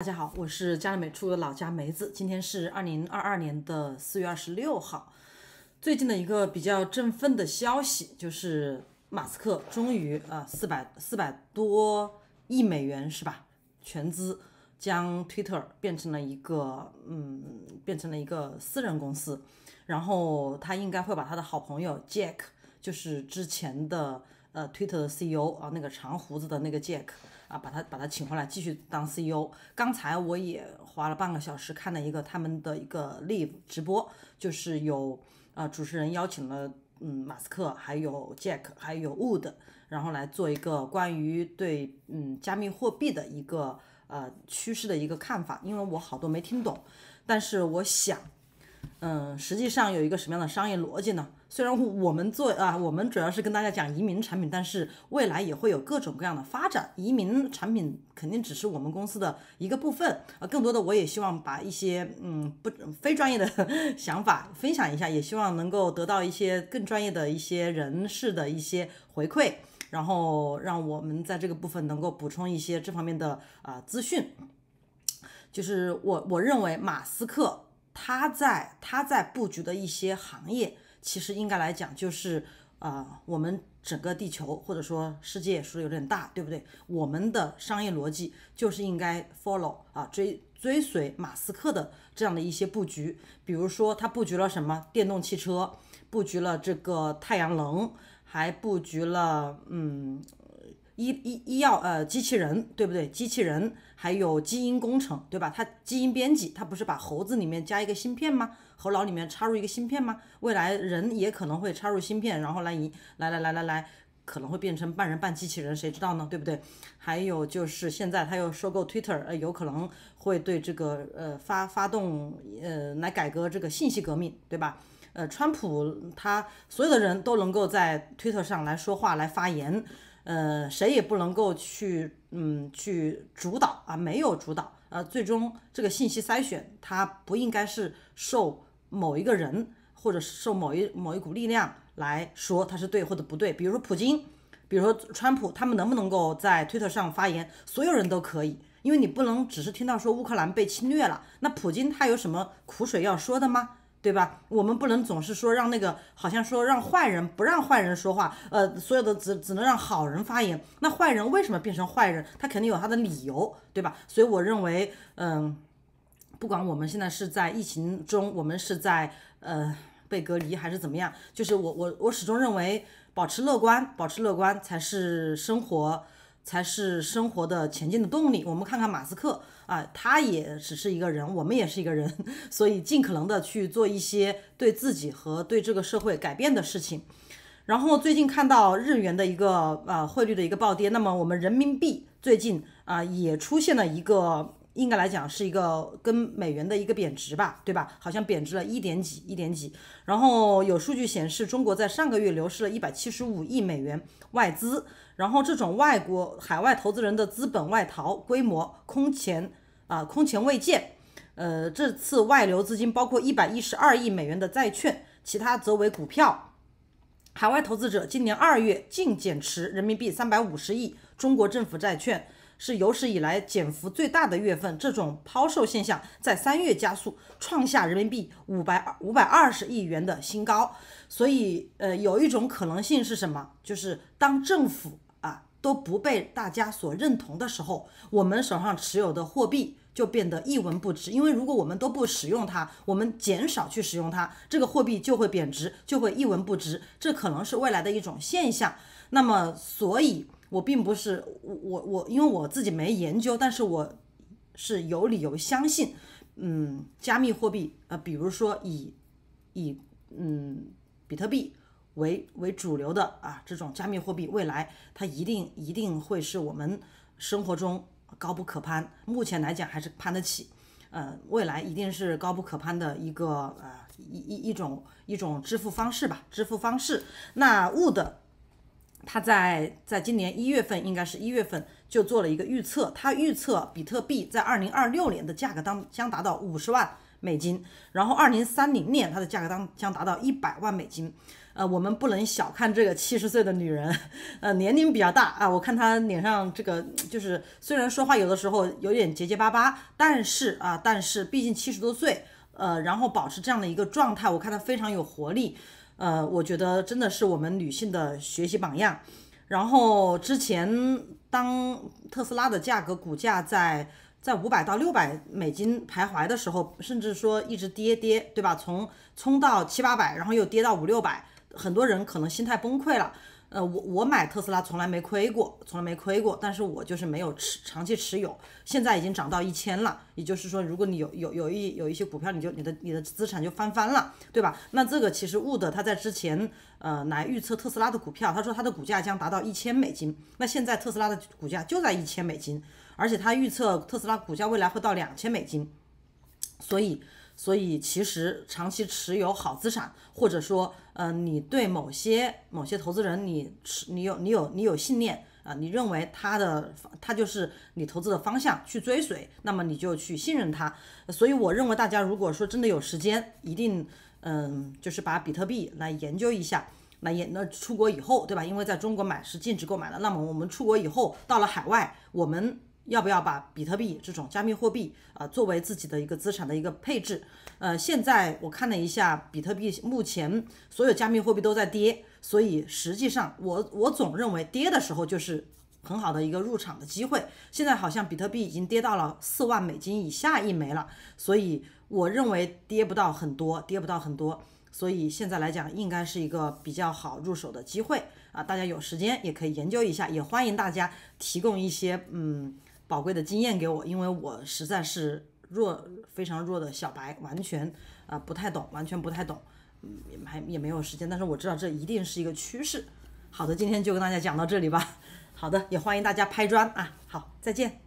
大家好，我是家里美出的老家梅子。今天是二零二二年的四月二十六号。最近的一个比较振奋的消息就是，马斯克终于啊，四百四百多亿美元是吧？全资将 Twitter 变成了一个嗯，变成了一个私人公司。然后他应该会把他的好朋友 Jack，就是之前的。呃，Twitter 的 CEO 啊，那个长胡子的那个 Jack 啊，把他把他请回来继续当 CEO。刚才我也花了半个小时看了一个他们的一个 live 直播，就是有啊主持人邀请了嗯马斯克，还有 Jack，还有 Wood，然后来做一个关于对嗯加密货币的一个呃趋势的一个看法。因为我好多没听懂，但是我想。嗯，实际上有一个什么样的商业逻辑呢？虽然我们做啊，我们主要是跟大家讲移民产品，但是未来也会有各种各样的发展。移民产品肯定只是我们公司的一个部分啊，更多的我也希望把一些嗯不非专业的 想法分享一下，也希望能够得到一些更专业的一些人士的一些回馈，然后让我们在这个部分能够补充一些这方面的啊资讯。就是我我认为马斯克。他在他在布局的一些行业，其实应该来讲就是，呃，我们整个地球或者说世界说有点大，对不对？我们的商业逻辑就是应该 follow 啊，追追随马斯克的这样的一些布局。比如说他布局了什么电动汽车，布局了这个太阳能，还布局了嗯。医医医药呃机器人对不对？机器人还有基因工程对吧？它基因编辑，它不是把猴子里面加一个芯片吗？猴脑里面插入一个芯片吗？未来人也可能会插入芯片，然后来引来来来来来，可能会变成半人半机器人，谁知道呢？对不对？还有就是现在他又收购 Twitter，呃，有可能会对这个呃发发动呃来改革这个信息革命，对吧？呃，川普他所有的人都能够在 Twitter 上来说话来发言。呃，谁也不能够去，嗯，去主导啊，没有主导啊。最终这个信息筛选，它不应该是受某一个人或者受某一某一股力量来说它是对或者不对。比如说普京，比如说川普，他们能不能够在推特上发言？所有人都可以，因为你不能只是听到说乌克兰被侵略了，那普京他有什么苦水要说的吗？对吧？我们不能总是说让那个好像说让坏人不让坏人说话，呃，所有的只只能让好人发言。那坏人为什么变成坏人？他肯定有他的理由，对吧？所以我认为，嗯，不管我们现在是在疫情中，我们是在呃被隔离还是怎么样，就是我我我始终认为，保持乐观，保持乐观才是生活。才是生活的前进的动力。我们看看马斯克啊，他也只是一个人，我们也是一个人，所以尽可能的去做一些对自己和对这个社会改变的事情。然后最近看到日元的一个呃汇率的一个暴跌，那么我们人民币最近啊也出现了一个。应该来讲是一个跟美元的一个贬值吧，对吧？好像贬值了一点几，一点几。然后有数据显示，中国在上个月流失了一百七十五亿美元外资，然后这种外国海外投资人的资本外逃规模空前啊，空前未见。呃，这次外流资金包括一百一十二亿美元的债券，其他则为股票。海外投资者今年二月净减持人民币三百五十亿中国政府债券。是有史以来减幅最大的月份，这种抛售现象在三月加速，创下人民币五百五百二十亿元的新高。所以，呃，有一种可能性是什么？就是当政府啊都不被大家所认同的时候，我们手上持有的货币。就变得一文不值，因为如果我们都不使用它，我们减少去使用它，这个货币就会贬值，就会一文不值。这可能是未来的一种现象。那么，所以，我并不是我我我，因为我自己没研究，但是我是有理由相信，嗯，加密货币，呃，比如说以以嗯比特币为为主流的啊这种加密货币，未来它一定一定会是我们生活中。高不可攀，目前来讲还是攀得起，呃，未来一定是高不可攀的一个呃一一一种一种支付方式吧，支付方式。那 w o o d 他在在今年一月份，应该是一月份就做了一个预测，他预测比特币在二零二六年的价格当将达到五十万。美金，然后二零三零年它的价格当将达到一百万美金，呃，我们不能小看这个七十岁的女人，呃，年龄比较大啊，我看她脸上这个就是虽然说话有的时候有点结结巴巴，但是啊，但是毕竟七十多岁，呃，然后保持这样的一个状态，我看她非常有活力，呃，我觉得真的是我们女性的学习榜样。然后之前当特斯拉的价格股价在。在五百到六百美金徘徊的时候，甚至说一直跌跌，对吧？从冲到七八百，然后又跌到五六百，很多人可能心态崩溃了。呃，我我买特斯拉从来没亏过，从来没亏过，但是我就是没有持长期持有，现在已经涨到一千了。也就是说，如果你有有有一有一些股票，你就你的你的资产就翻番了，对吧？那这个其实物的他在之前呃来预测特斯拉的股票，他说他的股价将达到一千美金，那现在特斯拉的股价就在一千美金，而且他预测特斯拉股价未来会到两千美金，所以。所以，其实长期持有好资产，或者说，嗯，你对某些某些投资人，你持你有你有你有信念啊，你认为他的他就是你投资的方向，去追随，那么你就去信任他。所以，我认为大家如果说真的有时间，一定，嗯，就是把比特币来研究一下。那也那出国以后，对吧？因为在中国买是禁止购买的。那么我们出国以后，到了海外，我们。要不要把比特币这种加密货币啊作为自己的一个资产的一个配置？呃，现在我看了一下，比特币目前所有加密货币都在跌，所以实际上我我总认为跌的时候就是很好的一个入场的机会。现在好像比特币已经跌到了四万美金以下一枚了，所以我认为跌不到很多，跌不到很多，所以现在来讲应该是一个比较好入手的机会啊！大家有时间也可以研究一下，也欢迎大家提供一些嗯。宝贵的经验给我，因为我实在是弱非常弱的小白，完全呃不太懂，完全不太懂，嗯也还也没有时间，但是我知道这一定是一个趋势。好的，今天就跟大家讲到这里吧。好的，也欢迎大家拍砖啊。好，再见。